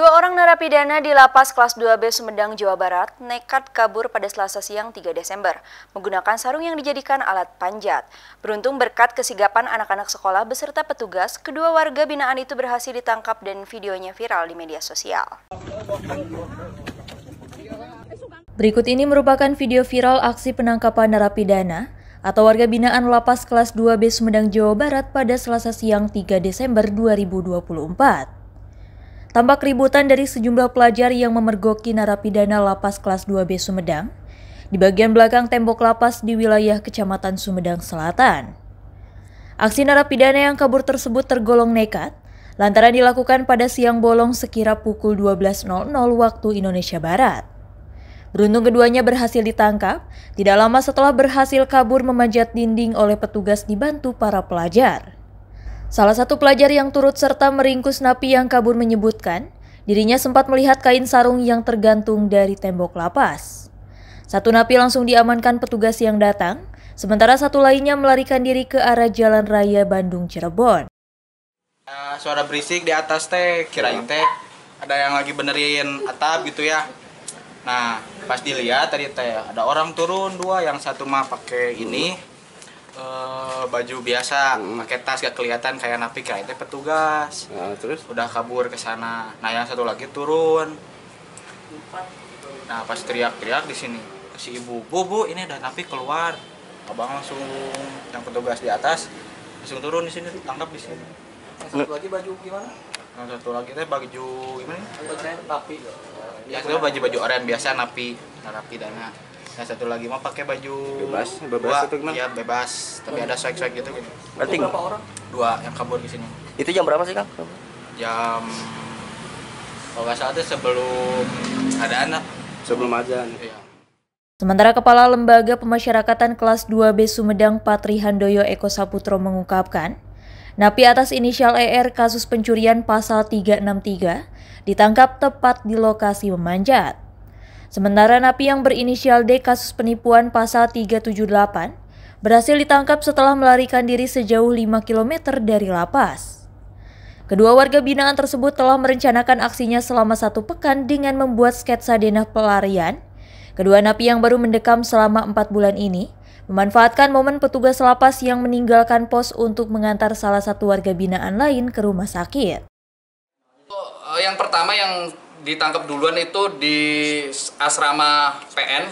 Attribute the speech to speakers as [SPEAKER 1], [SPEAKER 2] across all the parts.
[SPEAKER 1] Dua orang narapidana di Lapas kelas 2B Sumedang, Jawa Barat nekat kabur pada selasa siang 3 Desember menggunakan sarung yang dijadikan alat panjat. Beruntung berkat kesigapan anak-anak sekolah beserta petugas, kedua warga binaan itu berhasil ditangkap dan videonya viral di media sosial. Berikut ini merupakan video viral aksi penangkapan narapidana atau warga binaan Lapas kelas 2B Sumedang, Jawa Barat pada selasa siang 3 Desember 2024. Tampak keributan dari sejumlah pelajar yang memergoki narapidana lapas kelas 2B Sumedang di bagian belakang tembok lapas di wilayah Kecamatan Sumedang Selatan. Aksi narapidana yang kabur tersebut tergolong nekat lantaran dilakukan pada siang bolong sekira pukul 12.00 waktu Indonesia Barat. Beruntung keduanya berhasil ditangkap, tidak lama setelah berhasil kabur memanjat dinding oleh petugas dibantu para pelajar. Salah satu pelajar yang turut serta meringkus napi yang kabur menyebutkan, dirinya sempat melihat kain sarung yang tergantung dari tembok lapas. Satu napi langsung diamankan petugas yang datang, sementara satu lainnya melarikan diri ke arah Jalan Raya Bandung Cirebon.
[SPEAKER 2] Ya, suara berisik di atas teh, kirain teh ada yang lagi benerin atap gitu ya. Nah, pas dilihat tadi teh ada orang turun dua, yang satu mah pakai ini, uh, baju biasa hmm. pakai tas gak kelihatan kayak napi kayak itu petugas nah, terus udah kabur ke sana nah yang satu lagi turun nah pas teriak-teriak di sini si ibu bu bu ini ada napi keluar abang langsung yang petugas di atas langsung turun di sini tangkap di sini yang satu lagi baju gimana yang satu lagi teh baju gimana baju napi ya itu baju baju orang biasa napi nah, napi dana yang satu lagi mah pakai baju bebas bebas dua. atau gimana iya bebas tapi ada swag swag gitu gitu berarti berapa orang dua yang kabur di sini itu jam berapa sih kang jam kalau nggak salah itu sebelum ada anak sebelum azan
[SPEAKER 3] iya
[SPEAKER 1] Sementara Kepala Lembaga Pemasyarakatan Kelas 2B Sumedang Patri Handoyo Eko Saputro mengungkapkan, napi atas inisial ER kasus pencurian pasal 363 ditangkap tepat di lokasi memanjat. Sementara napi yang berinisial D kasus penipuan pasal 378 berhasil ditangkap setelah melarikan diri sejauh 5 km dari lapas. Kedua warga binaan tersebut telah merencanakan aksinya selama satu pekan dengan membuat sketsa denah pelarian. Kedua napi yang baru mendekam selama empat bulan ini memanfaatkan momen petugas lapas yang meninggalkan pos untuk mengantar salah satu warga binaan lain ke rumah sakit.
[SPEAKER 3] Oh, eh, yang pertama yang ditangkap duluan itu di asrama PN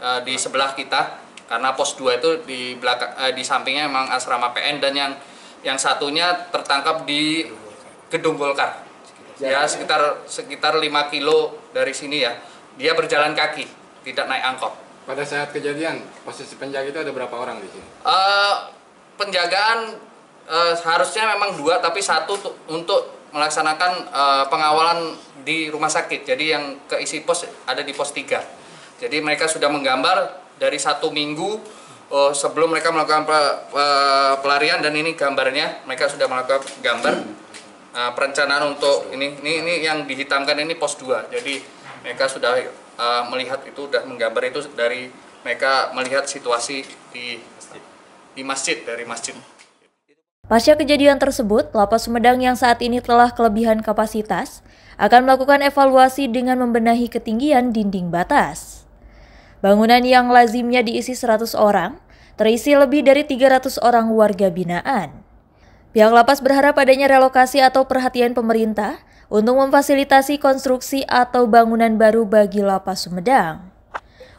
[SPEAKER 3] uh, eh, di sebelah kita karena pos 2 itu di belakang uh, di sampingnya memang asrama PN dan yang yang satunya tertangkap di gedung Golkar. Ya sekitar sekitar 5 kilo dari sini ya. Dia berjalan kaki, tidak naik angkot.
[SPEAKER 2] Pada saat kejadian, posisi penjaga itu ada berapa orang di sini?
[SPEAKER 3] Uh, penjagaan uh, harusnya memang dua, tapi satu untuk melaksanakan uh, pengawalan di rumah sakit. Jadi yang keisi pos ada di pos 3. Jadi mereka sudah menggambar dari satu minggu uh, sebelum mereka melakukan pelarian dan ini gambarnya mereka sudah melakukan gambar uh, perencanaan untuk ini ini ini yang dihitamkan ini pos 2. Jadi mereka sudah uh, melihat itu sudah menggambar itu dari mereka melihat situasi di di masjid dari masjid
[SPEAKER 1] Pasca kejadian tersebut, Lapas Sumedang yang saat ini telah kelebihan kapasitas akan melakukan evaluasi dengan membenahi ketinggian dinding batas. Bangunan yang lazimnya diisi 100 orang, terisi lebih dari 300 orang warga binaan. Pihak lapas berharap adanya relokasi atau perhatian pemerintah untuk memfasilitasi konstruksi atau bangunan baru bagi lapas Sumedang.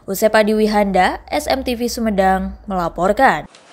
[SPEAKER 1] Usai Padi Wihanda, SMTV Sumedang melaporkan.